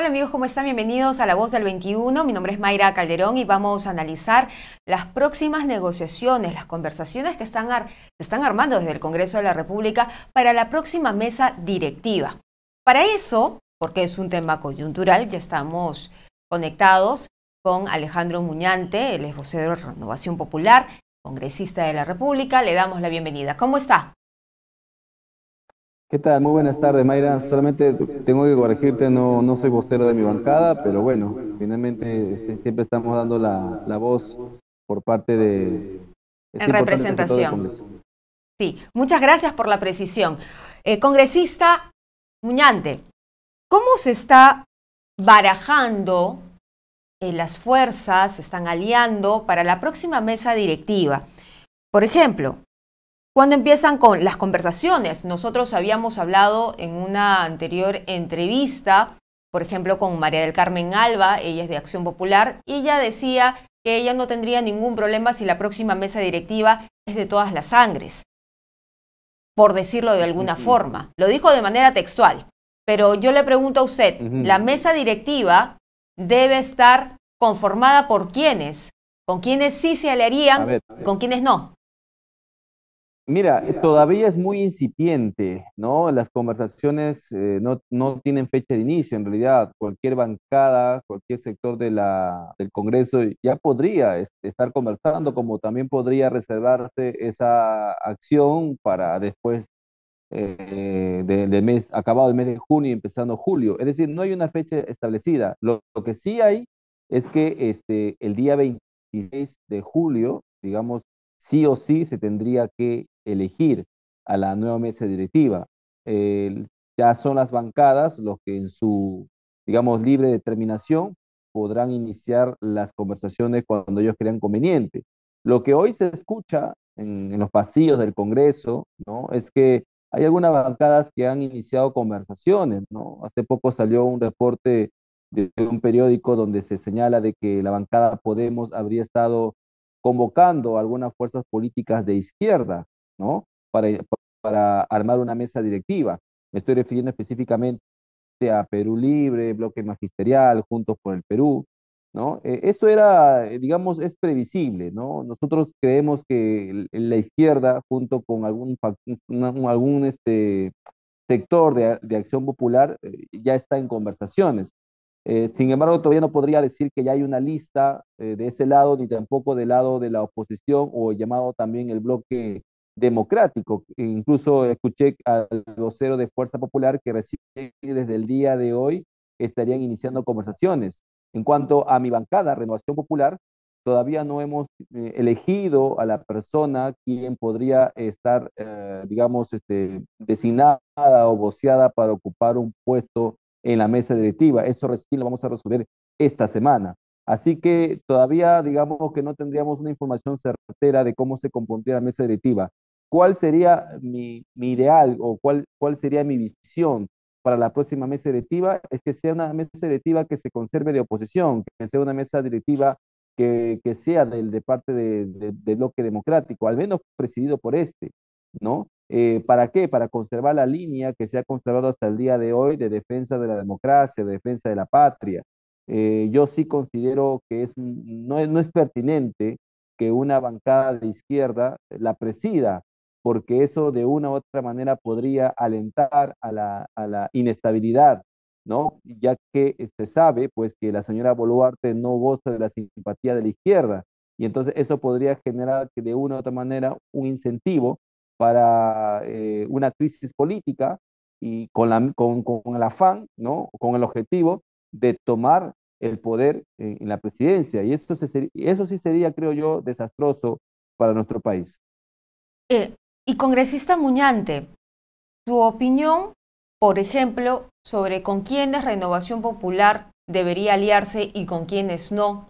Hola amigos, ¿cómo están? Bienvenidos a La Voz del 21. Mi nombre es Mayra Calderón y vamos a analizar las próximas negociaciones, las conversaciones que están se están armando desde el Congreso de la República para la próxima mesa directiva. Para eso, porque es un tema coyuntural, ya estamos conectados con Alejandro Muñante, el es vocero de Renovación Popular, congresista de la República. Le damos la bienvenida. ¿Cómo está? ¿Qué tal? Muy buenas tardes, Mayra. Solamente tengo que corregirte, no, no soy vocero de mi bancada, pero bueno, finalmente este, siempre estamos dando la, voz por parte de... Este en representación. Sí, muchas gracias por la precisión. Eh, congresista Muñante, ¿cómo se está barajando eh, las fuerzas, se están aliando para la próxima mesa directiva? Por ejemplo, cuando empiezan con las conversaciones. Nosotros habíamos hablado en una anterior entrevista, por ejemplo, con María del Carmen Alba, ella es de Acción Popular, y ella decía que ella no tendría ningún problema si la próxima mesa directiva es de todas las sangres, por decirlo de alguna forma. Lo dijo de manera textual, pero yo le pregunto a usted, ¿la mesa directiva debe estar conformada por quiénes? ¿Con quiénes sí se aliarían? ¿Con quiénes no? Mira, todavía es muy incipiente, ¿no? Las conversaciones eh, no, no, tienen fecha de inicio, en realidad cualquier bancada, cualquier sector de la, del Congreso ya podría estar conversando, como también podría reservarse esa acción para después eh, del mes, acabado el mes de junio empezando julio. Es decir, no hay una fecha establecida. Lo, que sí hay es que este, el día 26 de julio, digamos, sí o sí se tendría que elegir a la nueva mesa directiva. ya son las bancadas los que en su, digamos, libre determinación podrán iniciar las conversaciones cuando ellos crean conveniente. Lo que hoy se escucha en, en los pasillos del Congreso, ¿no? Es que hay algunas bancadas que han iniciado conversaciones, ¿no? Hace poco salió un reporte de un periódico donde se señala de que la bancada Podemos habría estado convocando algunas fuerzas políticas de izquierda, ¿no? Para, eh, para armar una mesa directiva. Me estoy refiriendo específicamente a Perú Libre, Bloque Magisterial, Juntos por el Perú, ¿no? Eh, esto era, eh, digamos, es previsible, ¿no? Nosotros creemos que la izquierda, junto con algún, algún este, sector de, acción popular, ya está en conversaciones. Eh, sin embargo, todavía no podría decir que ya hay una lista eh, de ese lado, ni tampoco del lado de la oposición o llamado también el bloque democrático. E incluso escuché al vocero de Fuerza Popular que recibe desde el día de hoy estarían iniciando conversaciones. En cuanto a mi bancada, Renovación Popular, todavía no hemos eh, elegido a la persona quien podría estar, digamos, este, designada o voceada para ocupar un puesto en la mesa directiva. Eso recién lo vamos a resolver esta semana. Así que todavía digamos que no tendríamos una información certera de cómo se compondría la mesa directiva. ¿Cuál sería mi, ideal o cuál, cuál sería mi visión para la próxima mesa directiva? Es que sea una mesa directiva que se conserve de oposición, que sea una mesa directiva que, sea del, de parte del bloque democrático, al menos presidido por este, ¿no? Eh, ¿Para qué? Para conservar la línea que se ha conservado hasta el día de hoy de defensa de la democracia, de defensa de la patria. Eh, yo sí considero que es, no, es, pertinente que una bancada de izquierda la presida, porque eso de una u otra manera podría alentar a la, a la inestabilidad, ¿no? Ya que se este, sabe, pues, que la señora Boluarte no goza de la simpatía de la izquierda, y entonces eso podría generar que de una u otra manera un incentivo para eh, una crisis política y con, el afán, ¿no? con el objetivo de tomar el poder en, la presidencia. Y eso, eso sí sería, creo yo, desastroso para nuestro país. Eh, y congresista Muñante, su opinión, por ejemplo, sobre con quiénes Renovación Popular debería aliarse y con quiénes no,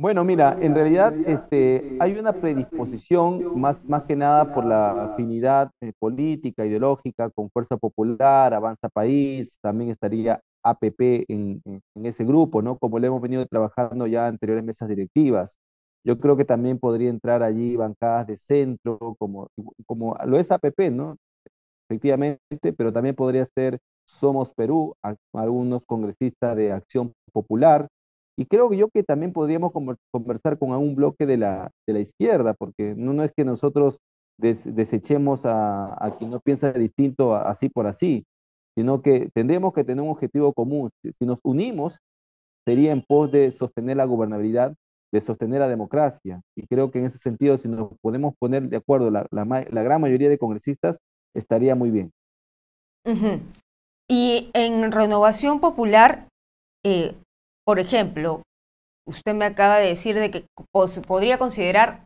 bueno, mira, en realidad este, hay una predisposición, más, más que nada por la afinidad eh, política, ideológica, con Fuerza Popular, Avanza País, también estaría APP en, ese grupo, ¿no? Como le hemos venido trabajando ya anteriores mesas directivas. Yo creo que también podría entrar allí bancadas de centro, como, como lo es APP, ¿no? Efectivamente, pero también podría ser Somos Perú, algunos congresistas de Acción Popular, y creo yo que también podríamos conversar con algún bloque de la, de la izquierda, porque no, es que nosotros desechemos a, quien no piensa distinto así por así, sino que tendremos que tener un objetivo común. Si nos unimos, sería en pos de sostener la gobernabilidad, de sostener la democracia. Y creo que en ese sentido, si nos podemos poner de acuerdo la, la, gran mayoría de congresistas, estaría muy bien. Y en Renovación Popular, eh, por ejemplo, usted me acaba de decir de que podría considerar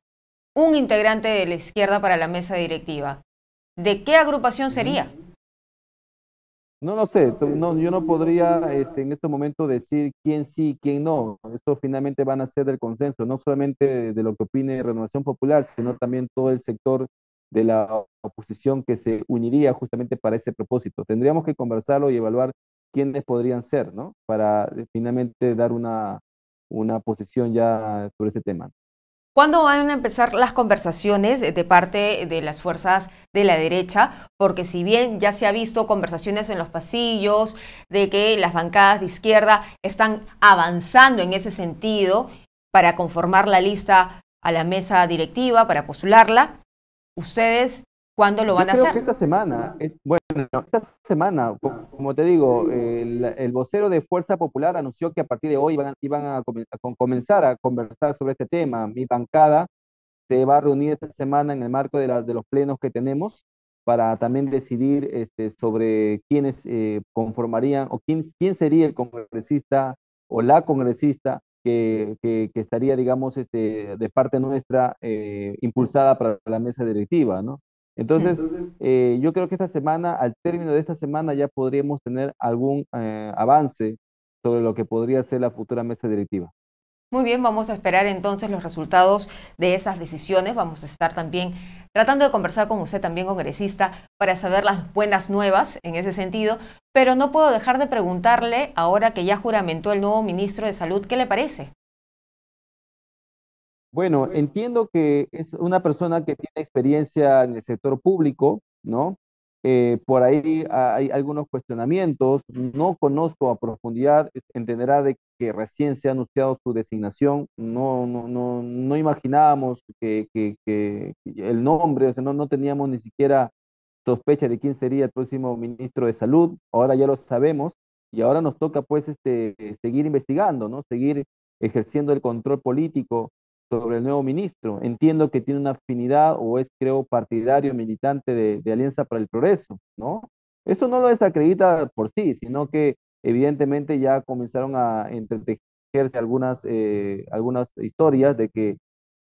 un integrante de la izquierda para la mesa directiva. ¿De qué agrupación sería? No lo sé, yo no podría este, en este momento decir quién sí, y quién no. Esto finalmente van a ser del consenso, no solamente de lo que opine Renovación Popular, sino también todo el sector de la oposición que se uniría justamente para ese propósito. Tendríamos que conversarlo y evaluar quiénes podrían ser, ¿no? Para eh, finalmente dar una, una posición ya sobre ese tema. ¿Cuándo van a empezar las conversaciones de parte de las fuerzas de la derecha? Porque si bien ya se ha visto conversaciones en los pasillos de que las bancadas de izquierda están avanzando en ese sentido para conformar la lista a la mesa directiva, para postularla, ustedes ¿Cuándo lo van a creo hacer? Que esta semana, bueno, esta semana, como te digo, el, vocero de Fuerza Popular anunció que a partir de hoy iban, a, comenzar a conversar sobre este tema. Mi bancada se va a reunir esta semana en el marco de, de los plenos que tenemos para también decidir este, sobre quiénes eh, conformarían o quién, quién sería el congresista o la congresista que, estaría, digamos, este, de parte nuestra eh, impulsada para la mesa directiva, ¿no? Entonces, eh, yo creo que esta semana, al término de esta semana, ya podríamos tener algún eh, avance sobre lo que podría ser la futura mesa directiva. Muy bien, vamos a esperar entonces los resultados de esas decisiones. Vamos a estar también tratando de conversar con usted también, congresista, para saber las buenas nuevas en ese sentido. Pero no puedo dejar de preguntarle, ahora que ya juramentó el nuevo ministro de Salud, ¿qué le parece? Bueno, entiendo que es una persona que tiene experiencia en el sector público, ¿no? Eh, por ahí hay algunos cuestionamientos, no conozco a profundidad, entenderá de que recién se ha anunciado su designación, no, no, no, no imaginábamos que, el nombre, o sea, no, teníamos ni siquiera sospecha de quién sería el próximo ministro de salud, ahora ya lo sabemos y ahora nos toca pues este, seguir investigando, ¿no? Seguir ejerciendo el control político sobre el nuevo ministro. Entiendo que tiene una afinidad o es, creo, partidario militante de, Alianza para el Progreso, ¿no? Eso no lo desacredita por sí, sino que evidentemente ya comenzaron a entretenerse algunas, eh, algunas historias de que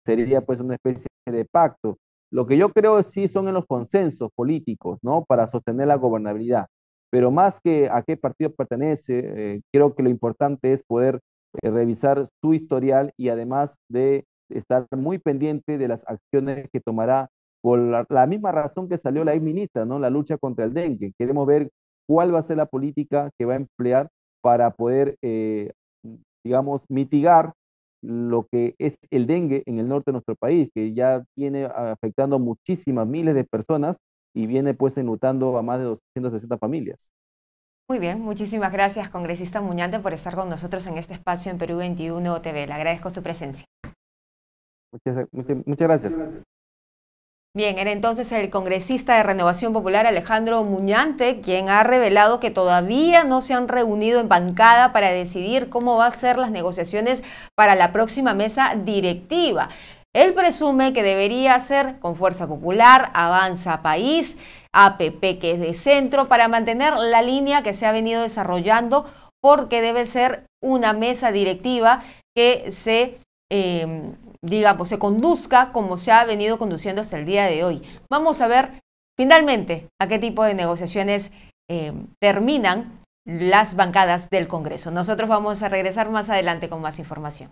sería pues una especie de pacto. Lo que yo creo sí son en los consensos políticos, ¿no? Para sostener la gobernabilidad. Pero más que a qué partido pertenece, eh, creo que lo importante es poder eh, revisar su historial y además de estar muy pendiente de las acciones que tomará por la, misma razón que salió la ex ministra, ¿no? La lucha contra el dengue. Queremos ver cuál va a ser la política que va a emplear para poder, eh, digamos, mitigar lo que es el dengue en el norte de nuestro país, que ya viene afectando muchísimas miles de personas y viene pues enlutando a más de 260 familias. Muy bien, muchísimas gracias, congresista Muñante, por estar con nosotros en este espacio en Perú 21 TV. Le agradezco su presencia. Muchas, gracias. Bien, era entonces el congresista de Renovación Popular Alejandro Muñante quien ha revelado que todavía no se han reunido en bancada para decidir cómo va a ser las negociaciones para la próxima mesa directiva. Él presume que debería ser con Fuerza Popular, Avanza País, APP que es de centro, para mantener la línea que se ha venido desarrollando porque debe ser una mesa directiva que se eh, diga, pues se conduzca como se ha venido conduciendo hasta el día de hoy. Vamos a ver finalmente a qué tipo de negociaciones eh, terminan las bancadas del Congreso. Nosotros vamos a regresar más adelante con más información.